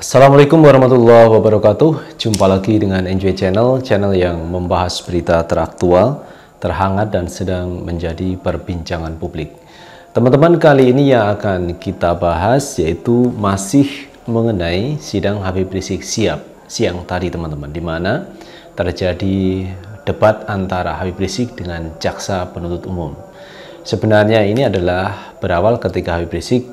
Assalamualaikum warahmatullahi wabarakatuh. Jumpa lagi dengan Enjoy Channel, channel yang membahas berita teraktual, terhangat dan sedang menjadi perbincangan publik. Teman-teman, kali ini yang akan kita bahas yaitu masih mengenai sidang Habib Rizik siap siang tadi teman-teman di mana terjadi debat antara Habib Rizik dengan jaksa penuntut umum. Sebenarnya ini adalah berawal ketika Habib Rizik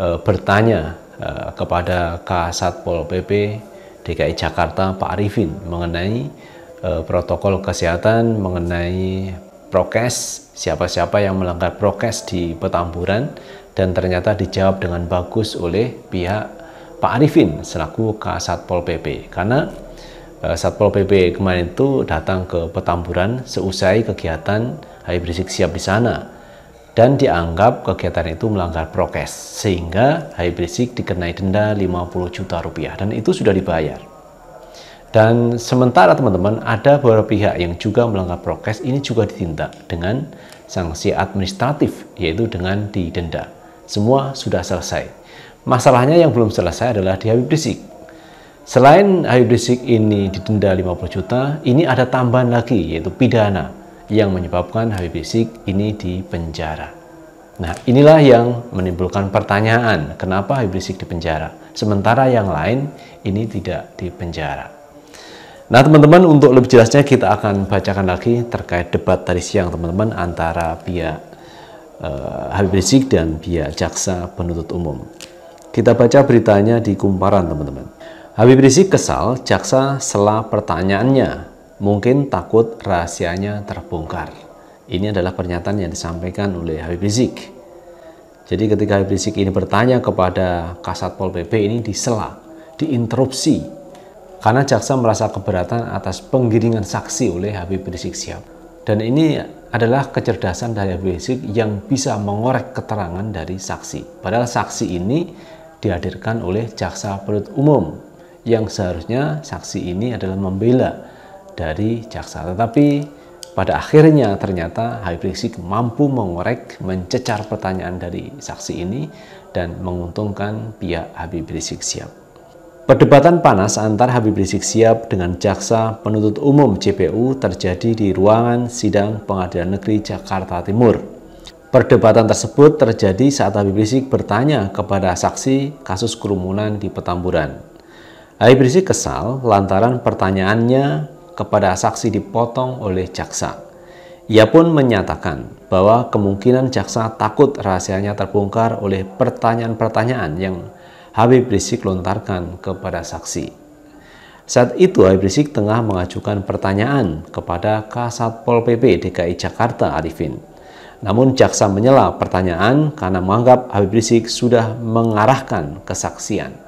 e, bertanya e, kepada Kasat Pol PP DKI Jakarta Pak Arifin mengenai e, protokol kesehatan, mengenai prokes, siapa-siapa yang melanggar prokes di Petamburan dan ternyata dijawab dengan bagus oleh pihak Pak Arifin selaku Kasat Pol PP karena Eh, Satpol PP kemarin itu datang ke Petamburan seusai kegiatan Habib Rizik siap di sana dan dianggap kegiatan itu melanggar prokes sehingga Habib Rizik dikenai denda 50 juta rupiah dan itu sudah dibayar dan sementara teman-teman ada beberapa pihak yang juga melanggar prokes ini juga ditindak dengan sanksi administratif yaitu dengan didenda semua sudah selesai masalahnya yang belum selesai adalah di Habib Rizik Selain Habib Rizik ini didenda 50 juta, ini ada tambahan lagi yaitu pidana yang menyebabkan Habib Rizik ini dipenjara. Nah, inilah yang menimbulkan pertanyaan, kenapa Habib Rizik dipenjara? Sementara yang lain ini tidak dipenjara. Nah, teman-teman, untuk lebih jelasnya kita akan bacakan lagi terkait debat tadi siang, teman-teman, antara pihak uh, eh, Habib Rizik dan pihak jaksa penuntut umum. Kita baca beritanya di kumparan, teman-teman. Habib Rizik kesal jaksa selah pertanyaannya, mungkin takut rahasianya terbongkar. Ini adalah pernyataan yang disampaikan oleh Habib Rizik. Jadi ketika Habib Rizik ini bertanya kepada Kasat Pol PP ini disela, diinterupsi. Karena jaksa merasa keberatan atas penggiringan saksi oleh Habib Rizik Siap. Dan ini adalah kecerdasan dari Habib Rizik yang bisa mengorek keterangan dari saksi. Padahal saksi ini dihadirkan oleh jaksa perut umum yang seharusnya saksi ini adalah membela dari jaksa. Tetapi pada akhirnya ternyata Habib Rizik mampu mengorek, mencecar pertanyaan dari saksi ini dan menguntungkan pihak Habib Rizik Siap. Perdebatan panas antar Habib Rizik Siap dengan jaksa penuntut umum JPU terjadi di ruangan sidang Pengadilan Negeri Jakarta Timur. Perdebatan tersebut terjadi saat Habib Rizik bertanya kepada saksi kasus kerumunan di Petamburan. Habib Rizik kesal lantaran pertanyaannya kepada saksi dipotong oleh jaksa. Ia pun menyatakan bahwa kemungkinan jaksa takut rahasianya terbongkar oleh pertanyaan-pertanyaan yang Habib Rizik lontarkan kepada saksi. Saat itu Habib Rizik tengah mengajukan pertanyaan kepada Kasat Pol PP DKI Jakarta Arifin. Namun jaksa menyela pertanyaan karena menganggap Habib Rizik sudah mengarahkan kesaksian.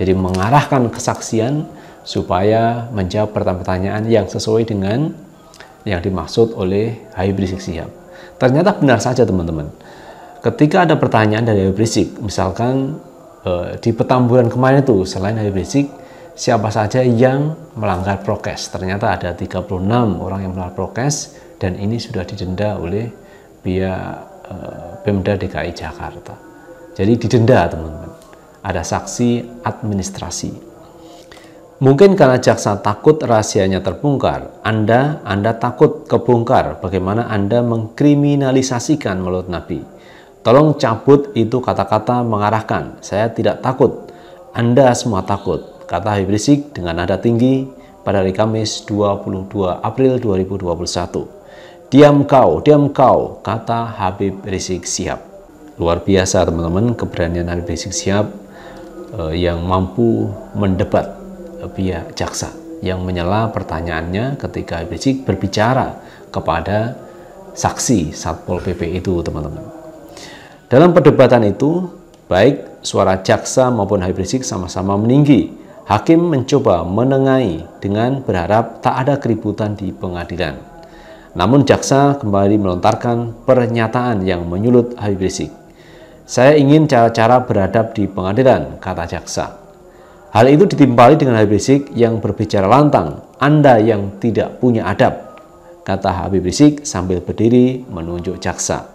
Jadi mengarahkan kesaksian supaya menjawab pertanyaan yang sesuai dengan yang dimaksud oleh Habib Rizik Sihab. Ternyata benar saja teman-teman. Ketika ada pertanyaan dari Habib Rizik, misalkan eh, di petamburan kemarin itu selain Habib Rizik, siapa saja yang melanggar prokes? Ternyata ada 36 orang yang melanggar prokes dan ini sudah didenda oleh pihak eh, Pemda DKI Jakarta. Jadi didenda teman-teman ada saksi administrasi. Mungkin karena jaksa takut rahasianya terbongkar, Anda Anda takut kebongkar bagaimana Anda mengkriminalisasikan mulut Nabi. Tolong cabut itu kata-kata mengarahkan. Saya tidak takut. Anda semua takut. Kata Habib Rizik dengan nada tinggi pada hari Kamis 22 April 2021. Diam kau, diam kau, kata Habib Rizik siap. Luar biasa teman-teman keberanian Habib Rizik siap. Eh, yang mampu mendebat eh, pihak jaksa yang menyela pertanyaannya ketika Rizik berbicara kepada saksi Satpol PP itu, teman-teman. Dalam perdebatan itu, baik suara jaksa maupun Habib Rizik sama-sama meninggi. Hakim mencoba menengahi dengan berharap tak ada keributan di pengadilan. Namun jaksa kembali melontarkan pernyataan yang menyulut Habib Rizik. Saya ingin cara-cara beradab di pengadilan, kata jaksa. Hal itu ditimpali dengan Habib Rizik yang berbicara lantang, Anda yang tidak punya adab, kata Habib Rizik sambil berdiri menunjuk jaksa.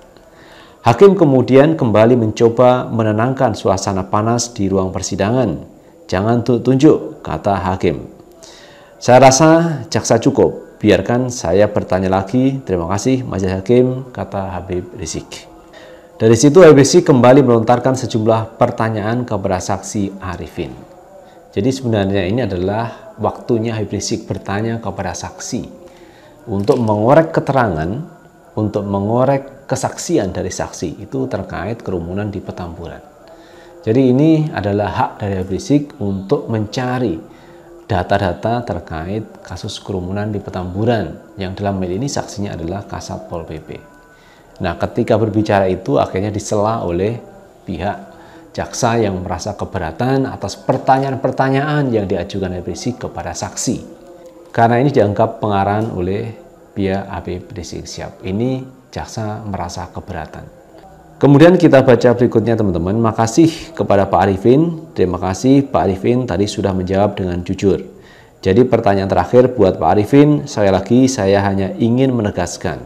Hakim kemudian kembali mencoba menenangkan suasana panas di ruang persidangan. Jangan tunjuk, kata hakim. Saya rasa jaksa cukup, biarkan saya bertanya lagi. Terima kasih, Majelis Hakim, kata Habib Rizik. Dari situ ABC kembali melontarkan sejumlah pertanyaan kepada saksi Arifin. Jadi sebenarnya ini adalah waktunya Habib Rizik bertanya kepada saksi untuk mengorek keterangan, untuk mengorek kesaksian dari saksi itu terkait kerumunan di Petamburan. Jadi ini adalah hak dari Habib Rizik untuk mencari data-data terkait kasus kerumunan di Petamburan yang dalam hal ini saksinya adalah Kasat Pol PP. Nah, ketika berbicara itu akhirnya disela oleh pihak jaksa yang merasa keberatan atas pertanyaan-pertanyaan yang diajukan oleh Rizik kepada saksi. Karena ini dianggap pengarahan oleh pihak Habib Rizik Siap. Ini jaksa merasa keberatan. Kemudian kita baca berikutnya teman-teman. Makasih kepada Pak Arifin. Terima kasih Pak Arifin tadi sudah menjawab dengan jujur. Jadi pertanyaan terakhir buat Pak Arifin, saya lagi saya hanya ingin menegaskan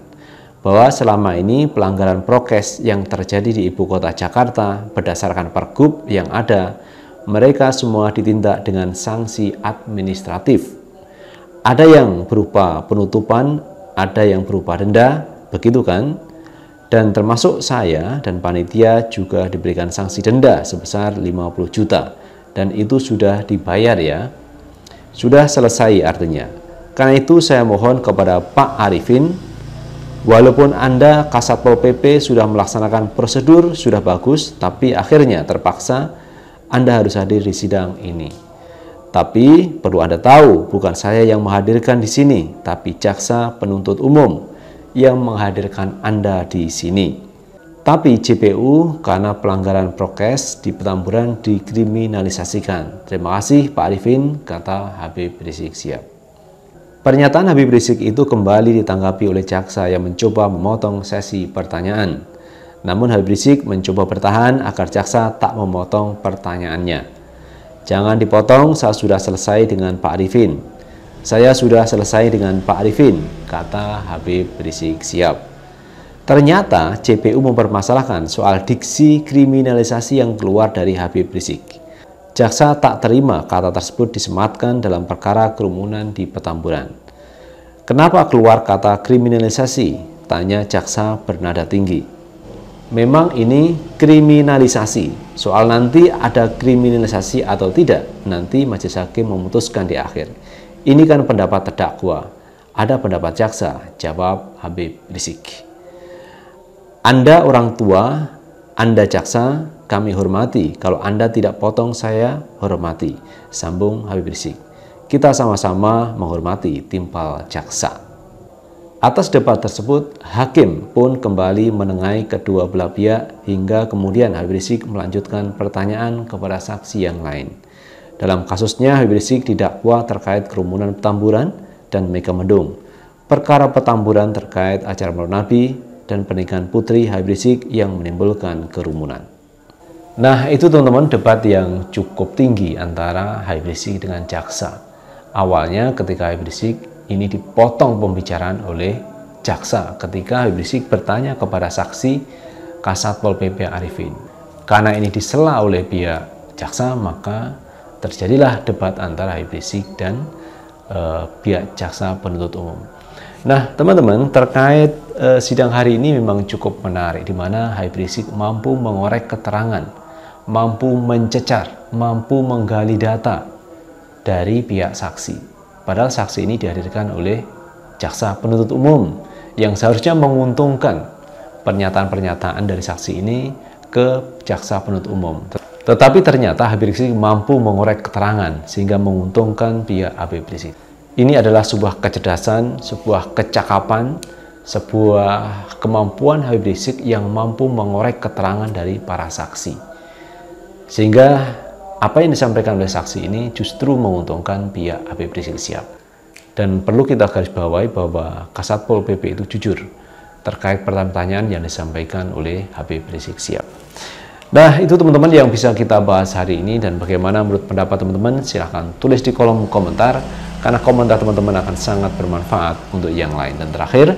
bahwa selama ini pelanggaran prokes yang terjadi di ibu kota Jakarta berdasarkan pergub yang ada, mereka semua ditindak dengan sanksi administratif. Ada yang berupa penutupan, ada yang berupa denda, begitu kan? Dan termasuk saya dan panitia juga diberikan sanksi denda sebesar 50 juta dan itu sudah dibayar ya. Sudah selesai artinya. Karena itu saya mohon kepada Pak Arifin Walaupun Anda Kasatpol PP sudah melaksanakan prosedur sudah bagus, tapi akhirnya terpaksa Anda harus hadir di sidang ini. Tapi perlu Anda tahu, bukan saya yang menghadirkan di sini, tapi jaksa penuntut umum yang menghadirkan Anda di sini. Tapi JPU karena pelanggaran prokes di Petamburan dikriminalisasikan. Terima kasih Pak Arifin, kata Habib Rizik Siap. Pernyataan Habib Rizik itu kembali ditanggapi oleh jaksa yang mencoba memotong sesi pertanyaan. Namun Habib Rizik mencoba bertahan agar jaksa tak memotong pertanyaannya. Jangan dipotong, saya sudah selesai dengan Pak Arifin. Saya sudah selesai dengan Pak Arifin, kata Habib Rizik siap. Ternyata JPU mempermasalahkan soal diksi kriminalisasi yang keluar dari Habib Rizik. Jaksa tak terima kata tersebut disematkan dalam perkara kerumunan di Petamburan. Kenapa keluar kata kriminalisasi? Tanya jaksa bernada tinggi. Memang ini kriminalisasi. Soal nanti ada kriminalisasi atau tidak, nanti majelis hakim memutuskan di akhir. Ini kan pendapat terdakwa. Ada pendapat jaksa, jawab Habib Rizik. Anda orang tua, Anda jaksa, kami hormati. Kalau Anda tidak potong, saya hormati. Sambung Habib Rizik. Kita sama-sama menghormati timpal jaksa. Atas debat tersebut, hakim pun kembali menengai kedua belah pihak hingga kemudian Habib Rizik melanjutkan pertanyaan kepada saksi yang lain. Dalam kasusnya, Habib Rizik didakwa terkait kerumunan petamburan dan Megamendung. Perkara petamburan terkait acara Maulid Nabi dan pernikahan putri Habib Rizik yang menimbulkan kerumunan. Nah, itu teman-teman debat yang cukup tinggi antara Habib Rizik dengan jaksa. Awalnya ketika Habib Rizik ini dipotong pembicaraan oleh jaksa ketika Habib Rizik bertanya kepada saksi Kasat Pol PP Arifin. Karena ini disela oleh pihak jaksa, maka terjadilah debat antara Habib Rizik dan uh, pihak jaksa penuntut umum. Nah, teman-teman, terkait uh, sidang hari ini memang cukup menarik di mana Habib Rizik mampu mengorek keterangan mampu mencecar, mampu menggali data dari pihak saksi. Padahal saksi ini dihadirkan oleh jaksa penuntut umum yang seharusnya menguntungkan pernyataan-pernyataan dari saksi ini ke jaksa penuntut umum. Tetapi ternyata Habib Rizik mampu mengorek keterangan sehingga menguntungkan pihak Habib Rizik. Ini adalah sebuah kecerdasan, sebuah kecakapan, sebuah kemampuan Habib Rizik yang mampu mengorek keterangan dari para saksi. Sehingga apa yang disampaikan oleh saksi ini justru menguntungkan pihak Habib Rizik Sihab. Dan perlu kita garis bawahi bahwa Kasatpol PP itu jujur terkait pertanyaan yang disampaikan oleh Habib Rizik Sihab. Nah, itu teman-teman yang bisa kita bahas hari ini dan bagaimana menurut pendapat teman-teman silahkan tulis di kolom komentar karena komentar teman-teman akan sangat bermanfaat untuk yang lain. Dan terakhir,